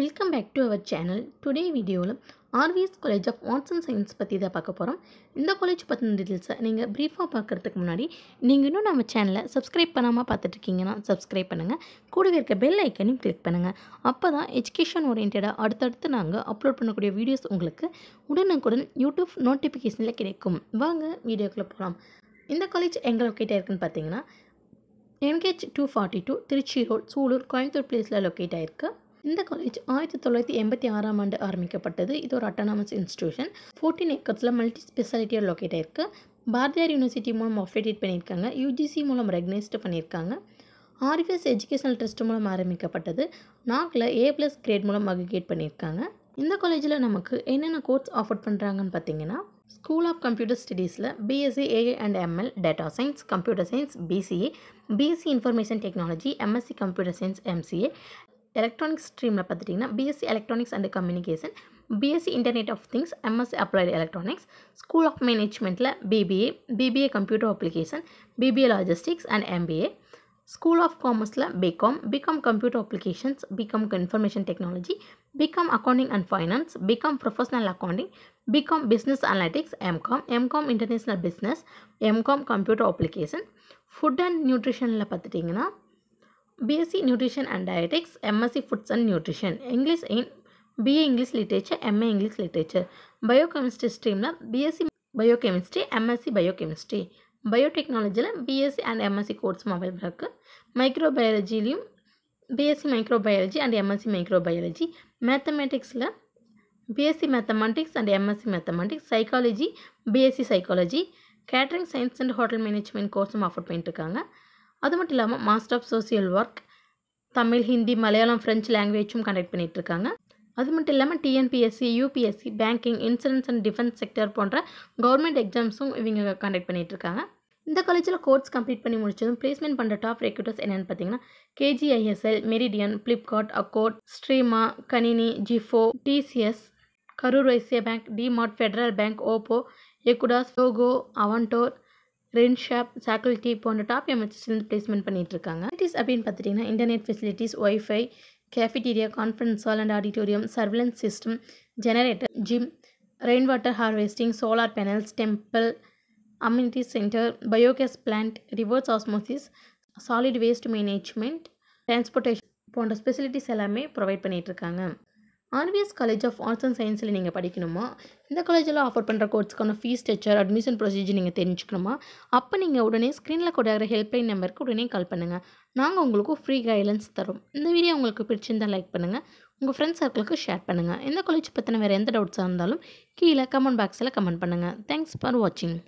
welcome back to our channel today வீடியோவில் RVS college of arts and science பற்றி தான் பார்க்க போகிறோம் இந்த காலேஜ் பற்றின டீட்டெயில்ஸை நீங்கள் ப்ரீஃபாக பார்க்குறதுக்கு முன்னாடி நீங்கள் இன்னும் நம்ம சேனலை சப்ஸ்கிரைப் பண்ணாமல் பார்த்துட்ருக்கீங்கன்னா சப்ஸ்கிரைப் பண்ணுங்கள் கூடவே இருக்க பெல் ஐக்கனையும் கிளிக் பண்ணுங்கள் அப்போ தான் எஜுகேஷன் ஓரியன்டாக அடுத்தடுத்து நாங்கள் அப்லோட் பண்ணக்கூடிய வீடியோஸ் உங்களுக்கு உடனுக்குடன் யூடியூப் நோட்டிஃபிகேஷனில் கிடைக்கும் வாங்க வீடியோக்குள்ளே போகலாம் இந்த காலேஜ் எங்கே லொக்கேட் இருக்குதுன்னு பார்த்தீங்கன்னா NH two forty two Trichy road Sulur Coimbatore பிளேஸில் லொக்கேட் ஆகியிருக்கு இந்த காலேஜ் ஆயிரத்தி தொள்ளாயிரத்தி எண்பத்தி ஆறாம் ஆண்டு ஆரம்பிக்கப்பட்டது இது ஒரு அட்டானமஸ் இன்ஸ்டியூஷன் ஃபோர்டீன் ஏக்கர்ஸில் மல்டி ஸ்பெஷாலிட்டியாக லொக்கேட் ஆயிருக்கு பாரதியார் யூனிவர்சிட்டி மூலம் அஃபிலேட்டட் பண்ணியிருக்காங்க யூஜிசி மூலம் ரெகனைஸ்டு பண்ணியிருக்காங்க ஆர்விஎஸ் எஜுகேஷனல் ட்ரஸ்ட் மூலம் ஆரம்பிக்கப்பட்டது நாக்கில் ஏ ப்ளஸ் கிரேட் மூலம் அக்ரிகேட் பண்ணியிருக்காங்க இந்த காலேஜில் நமக்கு என்னென்ன கோர்ஸ் ஆஃபர் பண்ணுறாங்கன்னு பார்த்தீங்கன்னா ஸ்கூல் ஆஃப் கம்ப்யூட்டர் ஸ்டடீஸில் BSc AI and ML data science computer science BCA BSc information technology MSc computer science MCA electronics stream BSc Electronics and Communication, BSc Internet of Things, MS Applied Electronics, School of Management BBA, BBA Computer Application, BBA Logistics and MBA, School of Commerce BCom, BCom Computer Applications, BCom Information Technology, BCom Accounting and Finance, BCom Professional Accounting, BCom Business Analytics, MCom, MCom International Business, MCom Computer Application, Food and Nutrition பத்திட்டீங்கனா, BSc Nutrition and Dietetics, MSc Foods and Nutrition, English in BA English Literature, MA English Literature, Biochemistry ಸ್ಟ್ರೀಮ್ನ B S C biochemistry M S C biochemistry ಬಯೋಟೆಕ್ನಾಲಜಿயில் BSc and MSc course available இருக்குது மைக்ரோபயாலஜிலையும் BSc microbiology and MSc microbiology மேத்தமேட்டிக்ஸில் BSc mathematics and MSc mathematics psychology BSc psychology catering science and hotel management கோர்ஸும் offer பண்ணிட்டுருக்காங்க அது மட்டும் இல்லாமல் master of social work Tamil Hindi Malayalam French லாங்குவேஜும் கண்டக்ட் பண்ணிகிட்ருக்காங்க அது மட்டும் இல்லாமல் TNPSC UPSC banking insurance and defence sector போன்ற கவர்மெண்ட் எக்ஸாம்ஸும் இவங்க கண்டக்ட் இருக்காங்க இந்த காலேஜில் கோர்ஸ் கம்ப்ளீட் பண்ணி முடிச்சதும் பிளேஸ்மெண்ட் பண்ணுற டாப் ரெக்ரூட்டர்ஸ் என்னென்னு பார்த்தீங்கன்னா கேஜிஐஎஸ்எல் மெரிடியன் ஃப்ளிப்கார்ட் அக்கோட் ஸ்ட்ரீமா கணினி Zifo TCS Karur Vysya bank DMart Federal bank Oppo எக்குடாஸ் டோகோ அவன்டோர் ரின்ஷாப் ஷாப் ஃபேக்கல்ட்டி போன்ற டாப் எம்எஸ்எஸ்லேருந்து பிளேஸ்மெண்ட் பண்ணிகிட்ருக்காங்க ஃபெசிலிட்டிஸ் அப்படின்னு பார்த்தீங்கன்னா internet facilities WiFi cafeteria conference hall and auditorium surveillance system generator gym rain water harvesting solar panels temple community centre biogas plant reverse osmosis solid waste management transportation போன்ற facilities எல்லாமே provide பண்ணிகிட்ருக்காங்க RVS college of arts and சயின்ஸில் நீங்கள் படிக்கணுமா இந்த காலேஜில் offer பண்ணுற கோர்ஸ்க்கான ஃபீஸ் ஸ்ட்ரக்சர் அட்மிஷன் ப்ரொசீஜர் நீங்கள் தெரிஞ்சுக்கணுமா அப்போ நீங்கள் உடனே ஸ்க்ரீனில் கொடுக்குற ஹெல்ப்லைன் நம்பருக்கு உடனே கால் பண்ணுங்கள் நாங்கள் உங்களுக்கு ஃப்ரீ கைடன்ஸ் தரோம் இந்த வீடியோ உங்களுக்கு பிடிச்சிருந்தால் லைக் பண்ணுங்கள் உங்கள் ஃப்ரெண்ட்ஸ் சர்க்கிளுக்கு ஷேர் பண்ணுங்கள் இந்த காலேஜ் பற்றின வேறு எந்த டவுட்ஸாக இருந்தாலும் கீழே கமெண்ட் பாக்ஸில் கமெண்ட் பண்ணுங்கள் தேங்க்ஸ் ஃபார் வாட்சிங்